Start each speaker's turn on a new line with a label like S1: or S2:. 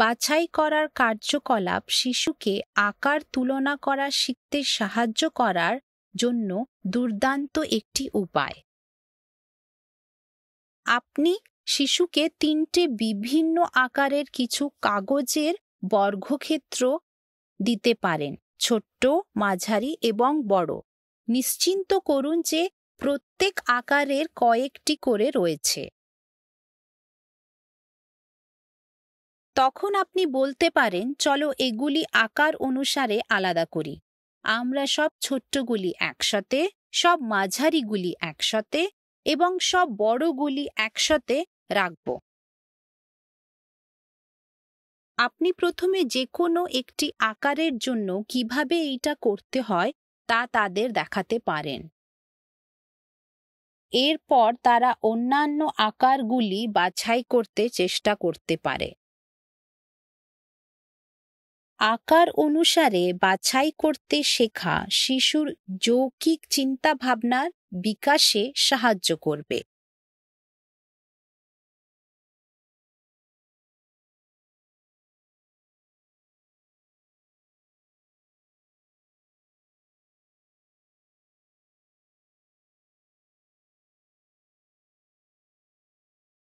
S1: বাছাই করার কার্যকলাপ শিশুকে আকার তুলনা করা শিখতে সাহায্য করার জন্য দুর্দান্ত একটি উপায় আপনি শিশুকে তিনটে বিভিন্ন আকারের কিছু কাগজের বর্গক্ষেত্র দিতে পারেন ছোট্ট মাঝারি এবং বড় নিশ্চিন্ত করুন যে প্রত্যেক আকারের কয়েকটি করে রয়েছে তখন আপনি বলতে পারেন চলো এগুলি আকার অনুসারে আলাদা করি আমরা সব ছোট্টগুলি একসাথে সব মাঝারিগুলি একসাথে এবং সব বড়গুলি একসাথে রাখব আপনি প্রথমে যে কোনো একটি আকারের জন্য কিভাবে এইটা করতে হয় তা তাদের দেখাতে পারেন এরপর তারা অন্যান্য আকারগুলি বাছাই করতে চেষ্টা করতে পারে আকার অনুসারে বাছাই করতে শেখা শিশুর যৌকিক চিন্তাভাবনার বিকাশে সাহায্য করবে